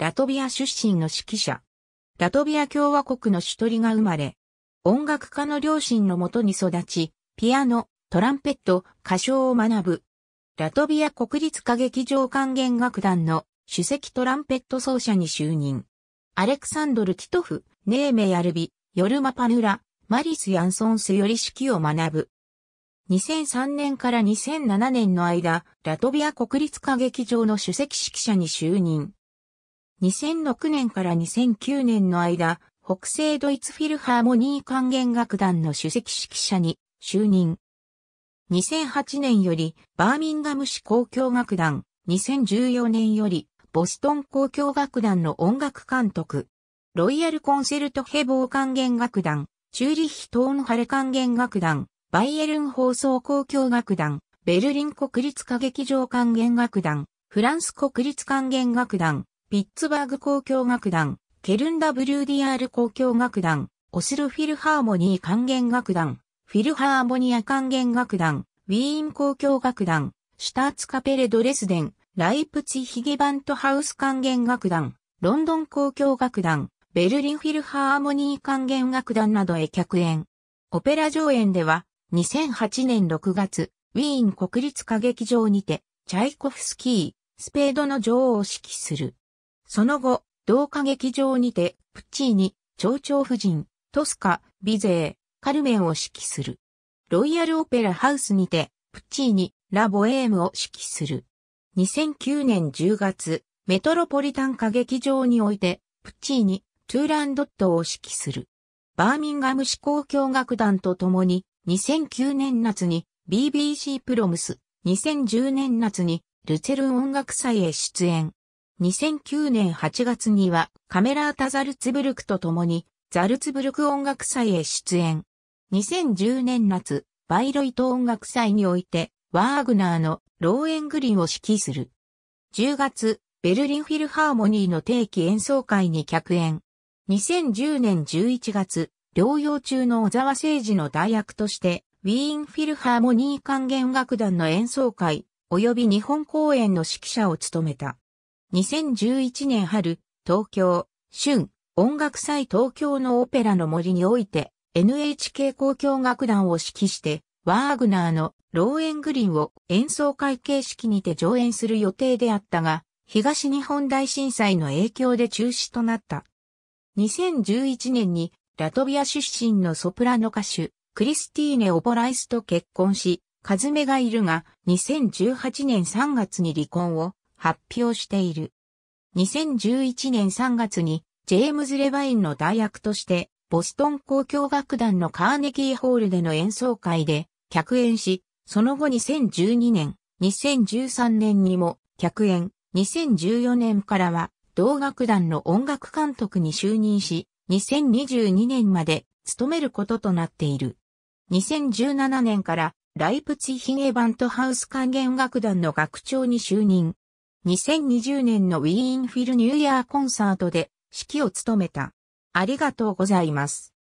ラトビア出身の指揮者。ラトビア共和国のシュトリが生まれ、音楽家の両親のもとに育ち、ピアノ、トランペット、歌唱を学ぶ。ラトビア国立歌劇場管弦楽団の首席トランペット奏者に就任。アレクサンドル・ティトフ、ネーメ・ヤルビ、ヨルマ・パヌラ、マリス・ヤンソンスより指揮を学ぶ。2003年から2007年の間、ラトビア国立歌劇場の首席指揮者に就任。2006年から2009年の間、北西ドイツフィルハーモニー管弦楽団の主席指揮者に就任。2008年よりバーミンガム市交響楽団、2014年よりボストン交響楽団の音楽監督、ロイヤルコンセルトヘボー管弦楽団、チューリヒトーンハレ管弦楽団、バイエルン放送交響楽団、ベルリン国立歌劇場管弦楽団、フランス国立管弦楽団、ピッツバーグ交響楽団、ケルンダ WDR 交響楽団、オスルフィルハーモニー管弦楽団、フィルハーモニア管弦楽団、ウィーン交響楽団、シュターツカペレドレスデン、ライプチヒゲバントハウス管弦楽団、ロンドン交響楽団、ベルリンフィルハーモニー管弦楽団などへ客演。オペラ上演では、2008年6月、ウィーン国立歌劇場にて、チャイコフスキー、スペードの女王を指揮する。その後、同歌劇場にて、プッチーニ、蝶々夫人、トスカ、ビゼー、カルメンを指揮する。ロイヤルオペラハウスにて、プッチーニ、ラ・ボエームを指揮する。2009年10月、メトロポリタン歌劇場において、プッチーニ、トゥーランドットを指揮する。バーミンガム市交響楽団と共に、2009年夏に BBC プロムス、2010年夏にルツェルン音楽祭へ出演。2009年8月にはカメラータ・ザルツブルクと共にザルツブルク音楽祭へ出演。2010年夏、バイロイト音楽祭においてワーグナーのローエングリンを指揮する。10月、ベルリンフィルハーモニーの定期演奏会に客演。2010年11月、療養中の小沢誠治の代役として、ウィーンフィルハーモニー管弦楽団の演奏会、及び日本公演の指揮者を務めた。2011年春、東京、春、音楽祭東京のオペラの森において、NHK 交響楽団を指揮して、ワーグナーのローエングリンを演奏会形式にて上演する予定であったが、東日本大震災の影響で中止となった。2011年にラトビア出身のソプラノ歌手、クリスティーネ・オボライスと結婚し、カズメがいるが、2018年3月に離婚を発表している。2011年3月にジェームズ・レバインの代役としてボストン交響楽団のカーネキーホールでの演奏会で客演し、その後2012年、2013年にも客演、2014年からは同楽団の音楽監督に就任し、2022年まで務めることとなっている。2017年からライプツィヒゲバントハウス管弦楽団の学長に就任。2020年のウィーンフィルニューイヤーコンサートで指揮を務めた。ありがとうございます。